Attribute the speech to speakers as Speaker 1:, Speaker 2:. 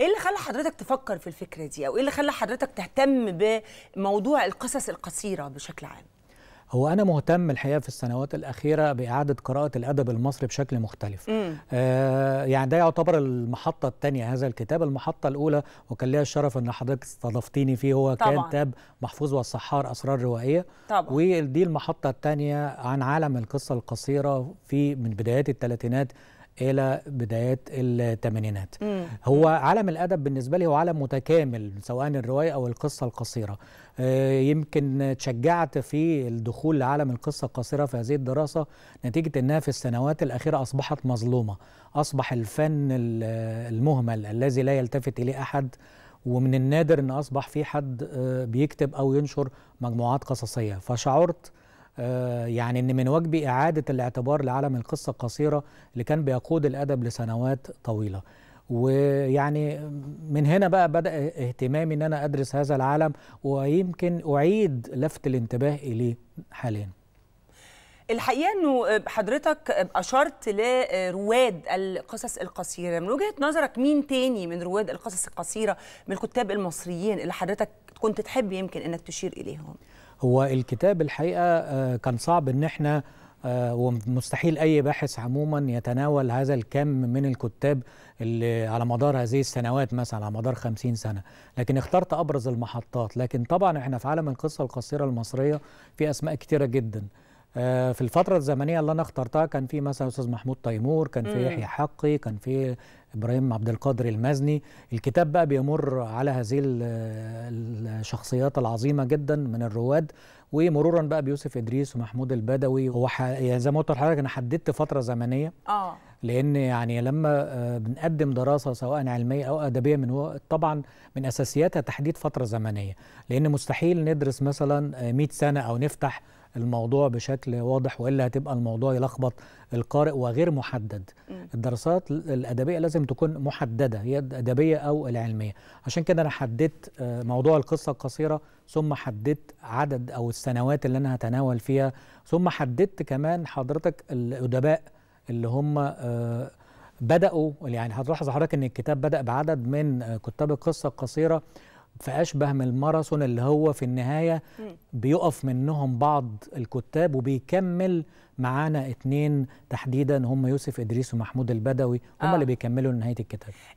Speaker 1: ايه اللي خلى حضرتك تفكر في الفكره دي او ايه اللي خلى حضرتك تهتم بموضوع القصص القصيره بشكل عام
Speaker 2: هو أنا مهتم الحقيقة في السنوات الأخيرة بإعادة قراءة الأدب المصري بشكل مختلف. آه يعني ده يعتبر المحطة الثانية هذا الكتاب، المحطة الأولى وكان ليا الشرف إن حضرتك استضفتيني فيه هو طبعًا. كان كتاب محفوظ والسحار أسرار روائية. طبعًا. ودي المحطة الثانية عن عالم القصة القصيرة في من بدايات الثلاثينات الى بدايات الثمانينات هو عالم الادب بالنسبه لي هو عالم متكامل سواء الروايه او القصه القصيره آه، يمكن تشجعت في الدخول لعالم القصه القصيره في هذه الدراسه نتيجه انها في السنوات الاخيره اصبحت مظلومه اصبح الفن المهمل الذي لا يلتفت اليه احد ومن النادر ان اصبح في حد آه، بيكتب او ينشر مجموعات قصصيه فشعرت آه، يعني ان من واجب اعاده الاعتبار لعالم القصه القصيره اللي كان بيقود الادب لسنوات طويله ويعني من هنا بقى بدا اهتمامي ان انا ادرس هذا العالم ويمكن اعيد لفت الانتباه اليه حاليا
Speaker 1: الحقيقه انه حضرتك اشرت لرواد القصص القصيره من وجهه نظرك مين تاني من رواد القصص القصيره من الكتاب المصريين اللي حضرتك كنت تحب يمكن انك تشير اليهم
Speaker 2: هو الكتاب الحقيقه آه، كان صعب ان احنا آه، ومستحيل اي باحث عموما يتناول هذا الكم من الكتاب اللي على مدار هذه السنوات مثلا على مدار 50 سنه لكن اخترت ابرز المحطات لكن طبعا احنا في عالم القصه القصيره المصريه في اسماء كتيره جدا آه، في الفترة الزمنية اللي أنا اخترتها كان في مثلا أستاذ محمود تيمور كان في يحيى حقي كان في إبراهيم عبد القادر المزني الكتاب بقى بيمر على هذه الشخصيات العظيمة جدا من الرواد ومرورا بقى بيوسف إدريس ومحمود البدوي هو ح... يعني زي ما قلت لحضرتك أنا حددت فترة زمنية آه. لأن يعني لما آه، بنقدم دراسة سواء علمية أو أدبية من هو طبعا من أساسياتها تحديد فترة زمنية لأن مستحيل ندرس مثلا 100 آه، سنة أو نفتح الموضوع بشكل واضح والا هتبقى الموضوع يلخبط القارئ وغير محدد الدراسات الادبيه لازم تكون محدده هي الادبيه او العلميه عشان كده انا حددت آه، موضوع القصه القصيره ثم حددت عدد او السنوات اللي انا هتناول فيها ثم حددت كمان حضرتك الادباء اللي هم آه، بداوا يعني هتلاحظ حضرتك ان الكتاب بدا بعدد من آه، كتاب القصه القصيره فأشبه من الماراثون اللي هو في النهاية بيقف منهم بعض الكتاب وبيكمل معانا اتنين تحديدا هم يوسف إدريس ومحمود البدوي هم آه. اللي بيكملوا نهاية الكتاب